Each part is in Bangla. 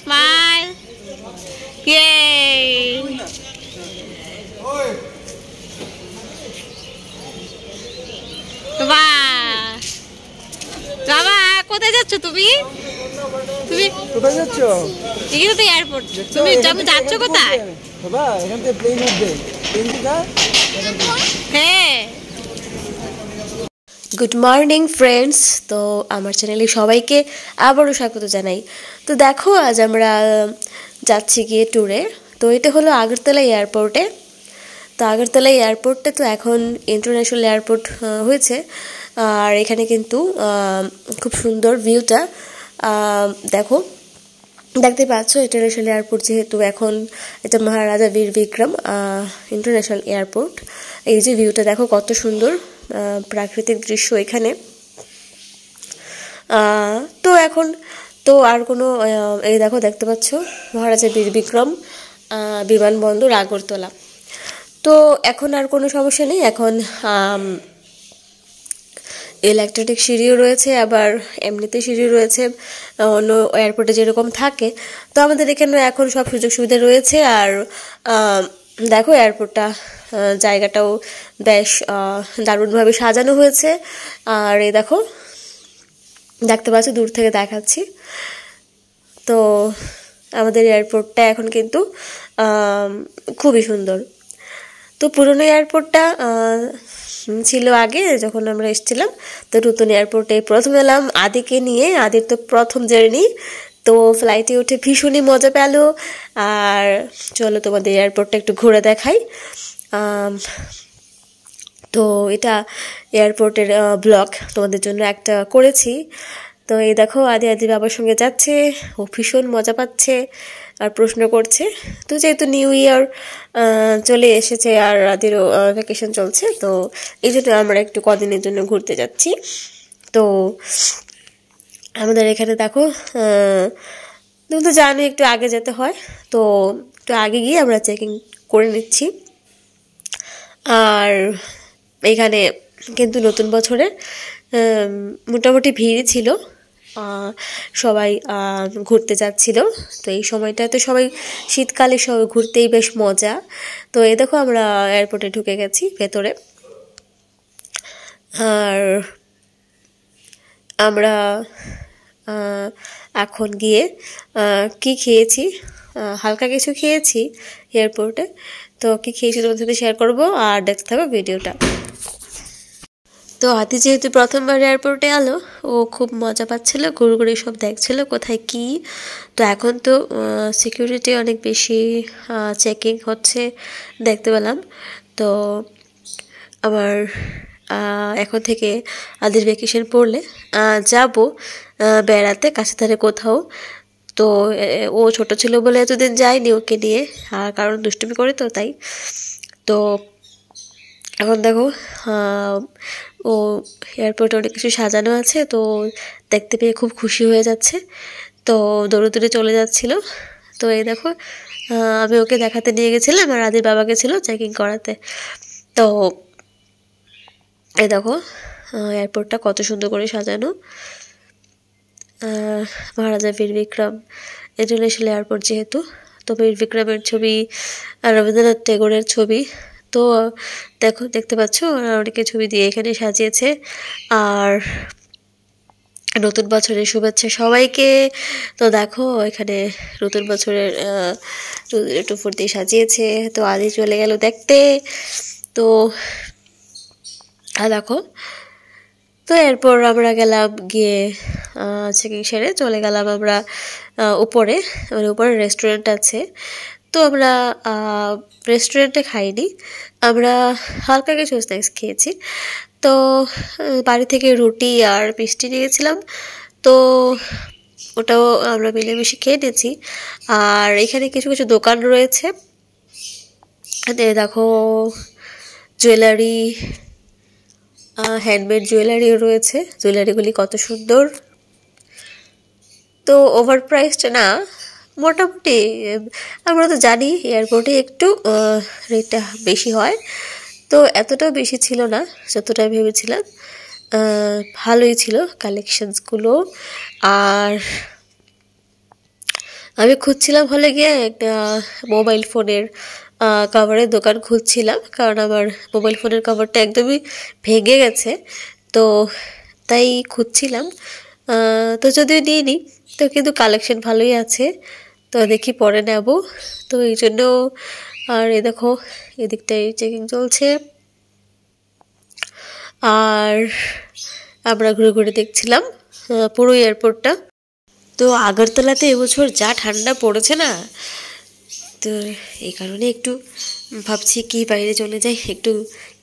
Smile. Yay. কোথায় যাচ্ছ তুমি তুমি কোথায় যাচ্ছ এয়ারপোর্ট তুমি যাচ্ছ কোথায় গুড মর্নিং ফ্রেন্ডস তো আমার চ্যানেলে সবাইকে আবারও স্বাগত জানাই তো দেখো আজ আমরা যাচ্ছি গিয়ে ট্যুরে তো এটা হলো আগরতলা এয়ারপোর্টে তো আগরতলা এয়ারপোর্টে তো এখন ইন্টারন্যাশনাল এয়ারপোর্ট হয়েছে আর এখানে কিন্তু খুব সুন্দর ভিউটা দেখো দেখতে পাচ্ছ ইন্টারন্যাশনাল এয়ারপোর্ট যেহেতু এখন এটা মহারাজা বীর বিক্রম ইন্টারন্যাশনাল এয়ারপোর্ট এই যে ভিউটা দেখো কত সুন্দর প্রাকৃতিক দৃশ্য এখানে তো এখন তো আর কোনো এই দেখো দেখতে পাচ্ছ মহারাজা বীর বিক্রম বিমানবন্দর আগরতলা তো এখন আর কোনো সমস্যা নেই এখন ইলেকট্রনিক সিঁড়িও রয়েছে আবার এমনিতে সিঁড়ি রয়েছে অন্য এয়ারপোর্টে যেরকম থাকে তো আমাদের এখানে এখন সব সুযোগ সুবিধা রয়েছে আর দেখো এয়ারপোর্টটা জায়গাটাও বেশ দারুণভাবে সাজানো হয়েছে আর এ দেখো দেখতে পাচ্ছ দূর থেকে দেখাচ্ছি তো আমাদের এয়ারপোর্টটা এখন কিন্তু খুবই সুন্দর তো পুরনো এয়ারপোর্টটা ছিল আগে যখন আমরা এসেছিলাম তো নতুন এয়ারপোর্টে প্রথম এলাম আদিকে নিয়ে আদির তো প্রথম জার্নি তো ফ্লাইটে উঠে ভীষণই মজা পেল আর চলো তোমাদের এয়ারপোর্টটা একটু ঘুরে দেখাই তো এটা এয়ারপোর্টের ব্লক তোমাদের জন্য একটা করেছি তো এই দেখো আদি আদি বাবার সঙ্গে যাচ্ছে ও ভীষণ মজা পাচ্ছে আর প্রশ্ন করছে তো যেহেতু নিউ ইয়ার চলে এসেছে আর আদিরও ভ্যাকেশন চলছে তো এই জন্য আমরা একটু কদিনের জন্য ঘুরতে যাচ্ছি তো আমাদের এখানে দেখো তুমি তো জানো একটু আগে যেতে হয় তো একটু আগে গিয়ে আমরা চেকিং করে নিচ্ছি আর এখানে কিন্তু নতুন বছরে মোটামুটি ভিড় ছিল সবাই ঘুরতে যাচ্ছিল তো এই সময়টাতে সবাই শীতকালে সব ঘুরতেই বেশ মজা তো এ দেখো আমরা এয়ারপোর্টে ঢুকে গেছি ভেতরে আর আমরা এখন গিয়ে কি খেয়েছি হালকা কিছু খেয়েছি এয়ারপোর্টে তো কি খেয়েছি তোমাদের সাথে শেয়ার করবো আর দেখতে থাকো ভিডিওটা তো হাতি যেহেতু প্রথমবার এয়ারপোর্টে আলো ও খুব মজা পাচ্ছিলো ঘুরে ঘুরে সব দেখছিল কোথায় কি তো এখন তো সিকিউরিটি অনেক বেশি চেকিং হচ্ছে দেখতে পেলাম তো আমার এখন থেকে আদির ভ্যাকেশন পড়লে যাব বেড়াতে কাছে ধারে কোথাও তো ও ছোট ছিল বলে এতদিন যায়নি ওকে নিয়ে আর কারণ দুষ্টুমি করে তো তাই তো এখন দেখো ও এয়ারপোর্টে অনেক কিছু সাজানো আছে তো দেখতে পেয়ে খুব খুশি হয়ে যাচ্ছে তো দৌড়ে দৌড়ে চলে যাচ্ছিল তো এই দেখো আমি ওকে দেখাতে নিয়ে গেছিলাম আর আদির বাবাকে ছিল চেকিং করাতে তো এই দেখো এয়ারপোর্টটা কত সুন্দর করে সাজানো মহারাজা বীর বিক্রম ইন্টারন্যাশনাল এয়ারপোর্ট যেহেতু তো বীর বিক্রমের ছবি আর রবীন্দ্রনাথ ট্যাগোরের ছবি তো দেখো দেখতে পাচ্ছ ওরা অনেকে ছবি দিয়ে এখানে সাজিয়েছে আর নতুন বছরের শুভেচ্ছা সবাইকে তো দেখো এখানে নতুন বছরের একটু দিয়ে সাজিয়েছে তো আজই চলে গেল দেখতে তো দেখো তো এরপর আমরা গেলাম গিয়ে চেকিং সেরে চলে গেলাম আমরা উপরে মানে উপরে রেস্টুরেন্ট আছে তো আমরা রেস্টুরেন্টে খাইনি আমরা হালকা কিছু স্ন্যাক্স খেয়েছি তো বাড়ি থেকে রুটি আর মিষ্টি নিয়েছিলাম তো ওটাও আমরা মিলেমিশে খেয়ে নিয়েছি আর এখানে কিছু কিছু দোকান রয়েছে দেখো জুয়েলারি হ্যান্ডমেড জুয়েলারিও রয়েছে জুয়েলারিগুলি কত সুন্দর তো ওভার প্রাইসড না মোটামুটি আমরা তো জানি এয়ারপোর্টে একটু রেটটা বেশি হয় তো এতটাও বেশি ছিল না যতটা ভেবেছিলাম ভালোই ছিল কালেকশানসগুলো আর আমি খুঁজছিলাম হলে গিয়ে একটা মোবাইল ফোনের কভারের দোকান খুঁজছিলাম কারণ আমার মোবাইল ফোনের কভারটা একদমই ভেঙে গেছে তো তাই খুঁজছিলাম তো যদিও নিয়ে নিই তো কিন্তু কালেকশন ভালোই আছে তো দেখি পরে নেব তো এই জন্য আর এ দেখো এদিকটাই চেকিং চলছে আর আমরা ঘুরে ঘুরে দেখছিলাম পুরো এয়ারপোর্টটা তো আগরতলাতে এবছর যা ঠান্ডা পড়েছে না তো এই কারণে একটু ভাবছি কি বাইরে চলে যাই একটু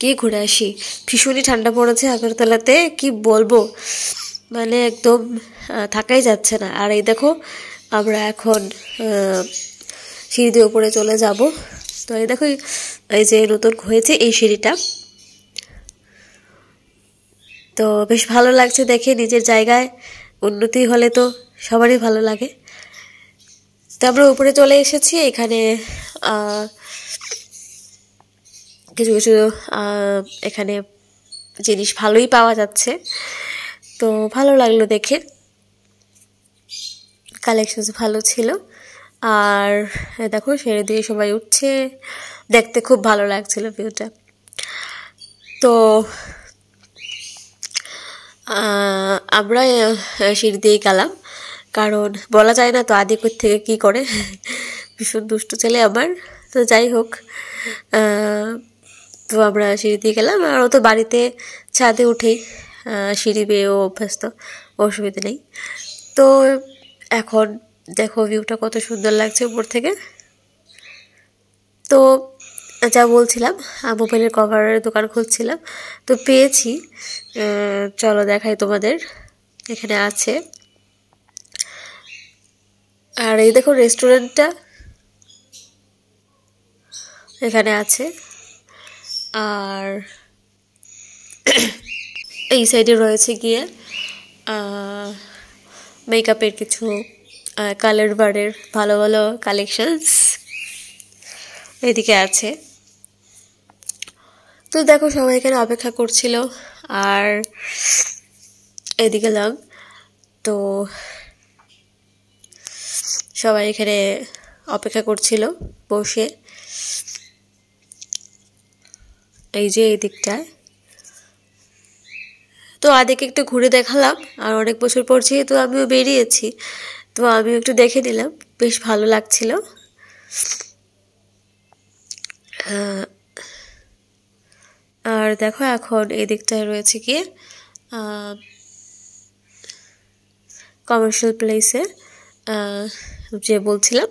কে ঘুরে আসি ভীষণই ঠান্ডা পড়েছে আগরতলাতে কি বলবো মানে একদম থাকাই যাচ্ছে না আর এই দেখো আমরা এখন সিঁড়ি দিয়ে চলে যাব তো এই দেখো এই যে নতুন হয়েছে এই সিঁড়িটা তো বেশ ভালো লাগছে দেখে নিজের জায়গায় উন্নতি হলে তো সবারই ভালো লাগে তারপরে উপরে চলে এসেছি এখানে কিছু কিছু এখানে জিনিস ভালোই পাওয়া যাচ্ছে তো ভালো লাগলো দেখে কালেকশন ভালো ছিল আর দেখো সেরে দিয়ে সবাই উঠছে দেখতে খুব ভালো লাগছিল ভিউটা তো আমরা সিঁড়ি দিয়ে গেলাম কারণ বলা যায় না তো আদি থেকে কি করে ভীষণ দুষ্ট ছেলে আমার তো যাই হোক তো আমরা সিঁড়ি দিয়ে গেলাম আর ও তো বাড়িতে ছাদে উঠেই সিঁড়ি ও অভ্যস্ত অসুবিধা নেই তো এখন দেখো ভিউটা কত সুন্দর লাগছে উপর থেকে তো যা বলছিলাম মোবাইলের কভারের দোকান খুলছিলাম তো পেয়েছি চলো দেখাই তোমাদের এখানে আছে আর এই দেখো রেস্টুরেন্টটা এখানে আছে আর এই সাইডে রয়েছে গিয়ে মেকআপের কিছু কালার বারের ভালো ভালো কালেকশনস এদিকে আছে তো দেখো সবাই এখানে অপেক্ষা করছিল আর এদিকে লাগ তো সবাই এখানে অপেক্ষা করছিল বসে এই যে এই দিকটায় তো আদিকে একটু ঘুরে দেখালাম আর অনেক বছর পর যেহেতু আমিও বেরিয়েছি তো আমিও একটু দেখে নিলাম বেশ ভালো লাগছিল আর দেখো এখন এই দিকটায় রয়েছে কি কমার্শিয়াল প্লেসে যে বলছিলাম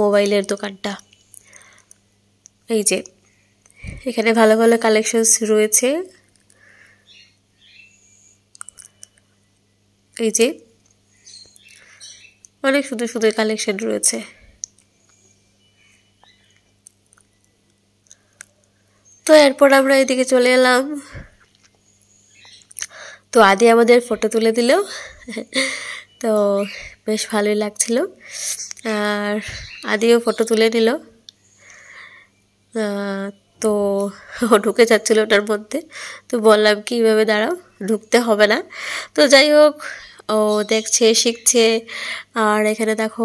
মোবাইলের দোকানটা এই যে এখানে ভালো ভালো কালেকশনস রয়েছে এই যে অনেক সুন্দর সুন্দর কালেকশন রয়েছে তো এরপর আমরা এদিকে চলে এলাম তো আদি আমাদের ফটো তুলে দিল তো বেশ ভালোই লাগছিল আর আদিও ফটো তুলে নিল তো ও ঢুকে যাচ্ছিল ওটার মধ্যে তো বললাম কি দাঁড়াও ঢুকতে হবে না তো যাই হোক ও দেখছে শিখছে আর এখানে দেখো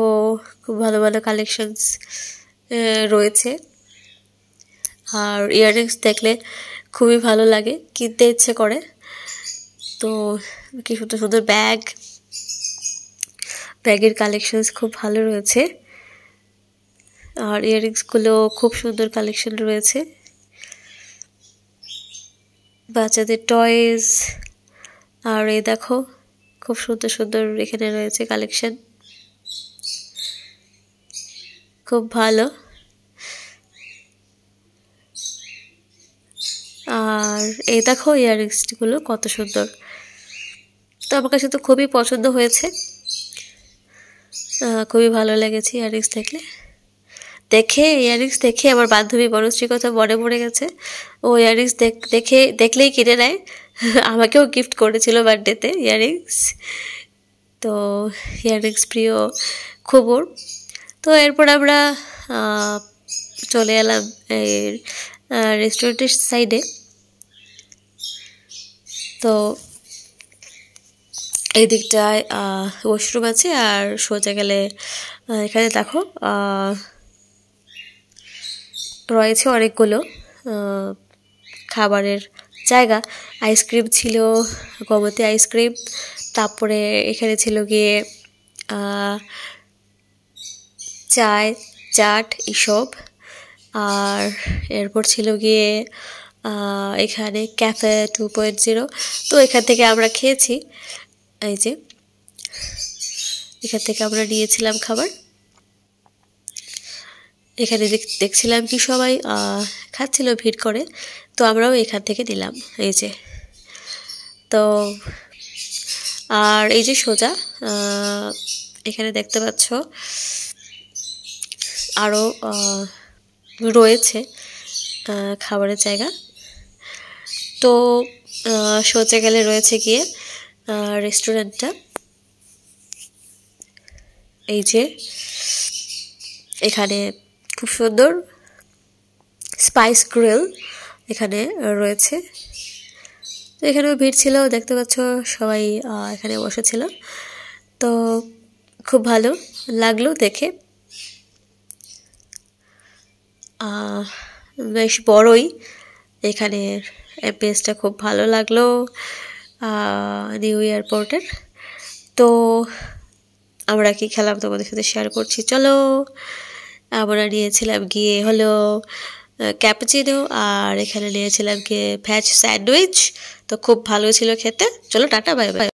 খুব ভালো ভালো কালেকশনস রয়েছে আর ইয়াররিংস দেখলে খুবই ভালো লাগে কিনতে ইচ্ছে করে তো কি সুন্দর সুন্দর ব্যাগ ব্যাগের কালেকশনস খুব ভালো রয়েছে আর ইয়ারিংসগুলো খুব সুন্দর কালেকশন রয়েছে বাচ্চাদের টয়েস আর এ দেখো খুব সুন্দর সুন্দর এখানে রয়েছে কালেকশন খুব ভালো আর এই দেখো ইয়াররিংসগুলো কত সুন্দর তো আমার কাছে তো খুবই পছন্দ হয়েছে খুবই ভালো লেগেছে ইয়াররিংস দেখলে দেখে ইয়াররিংস দেখে আমার বান্ধবী বনশ্রী কথা মনে পড়ে গেছে ও ইয়াররিংস দেখে দেখলেই কিনে নেয় আমাকেও গিফট করেছিল বার্থডেতে ইয়াররিংস তো ইয়াররিংস প্রিয় খবর তো এরপর আমরা চলে এলাম এই রেস্টুরেন্টের সাইডে তো এদিকটায় ওয়াশরুম আছে আর সোজা গেলে এখানে দেখো রয়েছে অনেকগুলো খাবারের জায়গা আইসক্রিম ছিল গমতি আইসক্রিম তারপরে এখানে ছিল গিয়ে চায় চাট এসব আর এরপর ছিল গিয়ে এখানে ক্যাফে টু পয়েন্ট জিরো তো এখান থেকে আমরা খেয়েছি এই যে এখান থেকে আমরা নিয়েছিলাম খাবার এখানে দেখছিলাম কি সবাই খাচ্ছিল ভিড় করে তো আমরাও এখান থেকে নিলাম এই যে তো আর এই যে সোজা এখানে দেখতে পাচ্ছ আরও রয়েছে খাবারের জায়গা তো সোজা গেলে রয়েছে গিয়ে রেস্টুরেন্টটা এই যে এখানে খুব সুন্দর স্পাইস গ্রিল এখানে রয়েছে তো এখানেও ভিড় ছিল দেখতে পাচ্ছ সবাই এখানে বসেছিল তো খুব ভালো লাগলো দেখে বেশ বড়ই এখানের অ্যাম্বিয়েন্সটা খুব ভালো লাগলো নিউ এয়ারপোর্টের তো আমরা কি খেলাম তোমাদের সাথে শেয়ার করছি চলো আমরা নিয়েছিলাম গিয়ে হলো ক্যাপচিনো আর এখানে নিয়েছিলাম গিয়ে ভ্যাজ স্যান্ডউইচ তো খুব ভালো ছিল খেতে চলো টাটা বাই বাই